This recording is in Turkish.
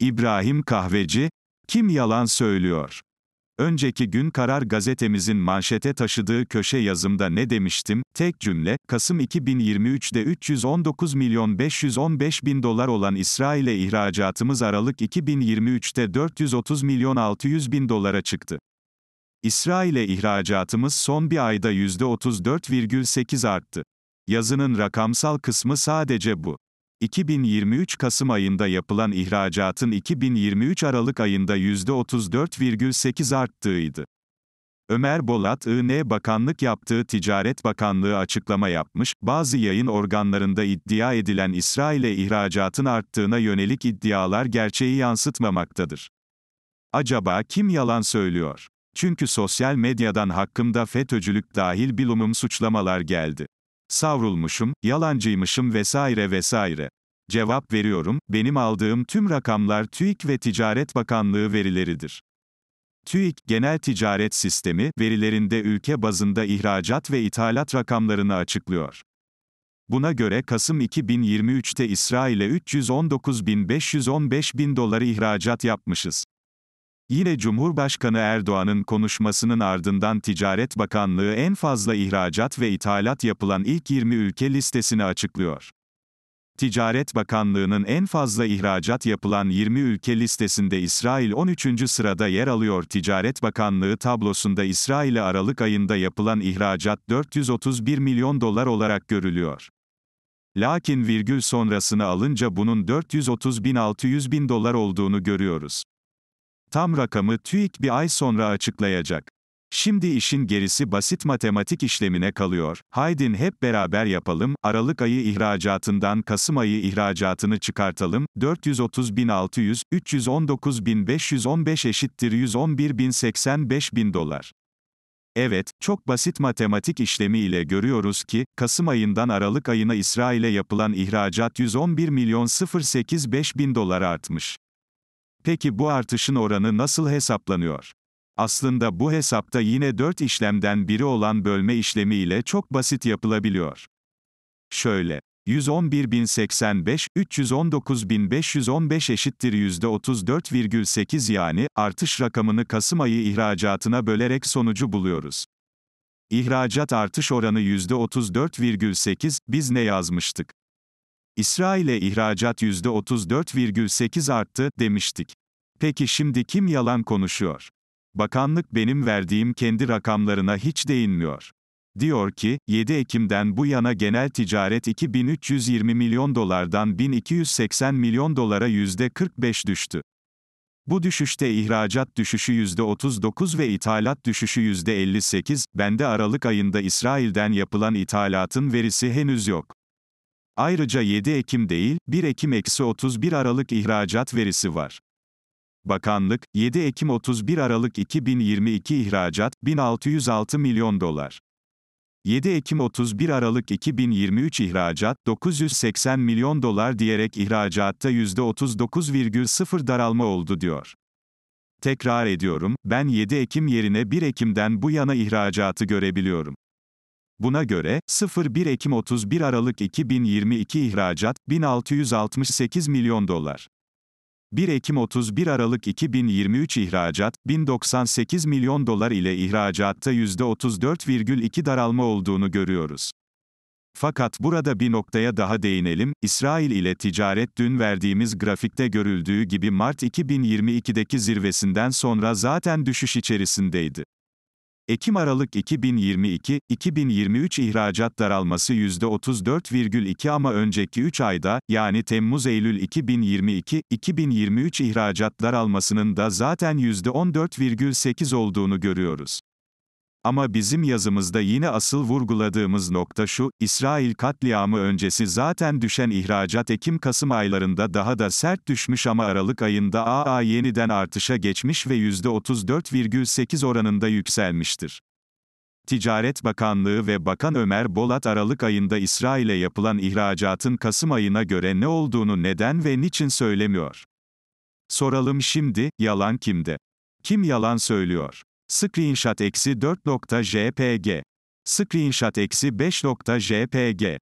İbrahim Kahveci, kim yalan söylüyor? Önceki gün Karar gazetemizin manşete taşıdığı köşe yazımda ne demiştim? Tek cümle, Kasım 2023'de 319 milyon 515 bin dolar olan İsrail'e ihracatımız Aralık 2023'te 430 milyon 600 bin dolara çıktı. İsrail'e ihracatımız son bir ayda %34,8 arttı. Yazının rakamsal kısmı sadece bu. 2023 Kasım ayında yapılan ihracatın 2023 Aralık ayında %34,8 arttığıydı. Ömer Bolat IN Bakanlık yaptığı Ticaret Bakanlığı açıklama yapmış, bazı yayın organlarında iddia edilen İsrail'e ihracatın arttığına yönelik iddialar gerçeği yansıtmamaktadır. Acaba kim yalan söylüyor? Çünkü sosyal medyadan hakkımda FETÖ'cülük dahil bilumum suçlamalar geldi. Savrulmuşum, yalancıymışım vesaire vesaire. Cevap veriyorum, benim aldığım tüm rakamlar TÜİK ve Ticaret Bakanlığı verileridir. TÜİK, genel ticaret sistemi, verilerinde ülke bazında ihracat ve ithalat rakamlarını açıklıyor. Buna göre Kasım 2023'te İsrail'e 319.515 bin doları ihracat yapmışız. Yine Cumhurbaşkanı Erdoğan'ın konuşmasının ardından Ticaret Bakanlığı en fazla ihracat ve ithalat yapılan ilk 20 ülke listesini açıklıyor. Ticaret Bakanlığı'nın en fazla ihracat yapılan 20 ülke listesinde İsrail 13. sırada yer alıyor. Ticaret Bakanlığı tablosunda İsrail'e Aralık ayında yapılan ihracat 431 milyon dolar olarak görülüyor. Lakin virgül sonrasını alınca bunun 430 bin 600 bin dolar olduğunu görüyoruz. Tam rakamı TÜİK bir ay sonra açıklayacak. Şimdi işin gerisi basit matematik işlemine kalıyor. Haydin hep beraber yapalım, Aralık ayı ihracatından Kasım ayı ihracatını çıkartalım, 430.600, 319.515 eşittir 111.085.000 dolar. Evet, çok basit matematik işlemi ile görüyoruz ki, Kasım ayından Aralık ayına İsrail'e yapılan ihracat 111 milyon 085 bin dolar artmış. Peki bu artışın oranı nasıl hesaplanıyor? Aslında bu hesapta yine 4 işlemden biri olan bölme işlemi ile çok basit yapılabiliyor. Şöyle, 111.085, 319.515 eşittir %34,8 yani, artış rakamını Kasım ayı ihracatına bölerek sonucu buluyoruz. İhracat artış oranı %34,8, biz ne yazmıştık? İsrail'e ihracat %34,8 arttı, demiştik. Peki şimdi kim yalan konuşuyor? Bakanlık benim verdiğim kendi rakamlarına hiç değinmiyor. Diyor ki, 7 Ekim'den bu yana genel ticaret 2320 milyon dolardan 1280 milyon dolara %45 düştü. Bu düşüşte ihracat düşüşü %39 ve ithalat düşüşü %58, bende Aralık ayında İsrail'den yapılan ithalatın verisi henüz yok. Ayrıca 7 Ekim değil, 1 Ekim-31 Aralık ihracat verisi var. Bakanlık, 7 Ekim 31 Aralık 2022 ihracat, 1606 milyon dolar. 7 Ekim 31 Aralık 2023 ihracat 980 milyon dolar diyerek ihracatta %39,0 daralma oldu diyor. Tekrar ediyorum, ben 7 Ekim yerine 1 Ekim'den bu yana ihracatı görebiliyorum. Buna göre, 01 Ekim 31 Aralık 2022 ihracat, 1668 milyon dolar. 1 Ekim 31 Aralık 2023 ihracat, 1098 milyon dolar ile ihracatta %34,2 daralma olduğunu görüyoruz. Fakat burada bir noktaya daha değinelim, İsrail ile ticaret dün verdiğimiz grafikte görüldüğü gibi Mart 2022'deki zirvesinden sonra zaten düşüş içerisindeydi. Ekim-Aralık 2022-2023 ihracat daralması %34,2 ama önceki 3 ayda, yani Temmuz-Eylül 2022-2023 ihracat daralmasının da zaten %14,8 olduğunu görüyoruz. Ama bizim yazımızda yine asıl vurguladığımız nokta şu, İsrail katliamı öncesi zaten düşen ihracat Ekim-Kasım aylarında daha da sert düşmüş ama Aralık ayında AA yeniden artışa geçmiş ve %34,8 oranında yükselmiştir. Ticaret Bakanlığı ve Bakan Ömer Bolat Aralık ayında İsrail'e yapılan ihracatın Kasım ayına göre ne olduğunu neden ve niçin söylemiyor? Soralım şimdi, yalan kimde? Kim yalan söylüyor? Screenshot-4.jpg. Screenshot-5.jpg.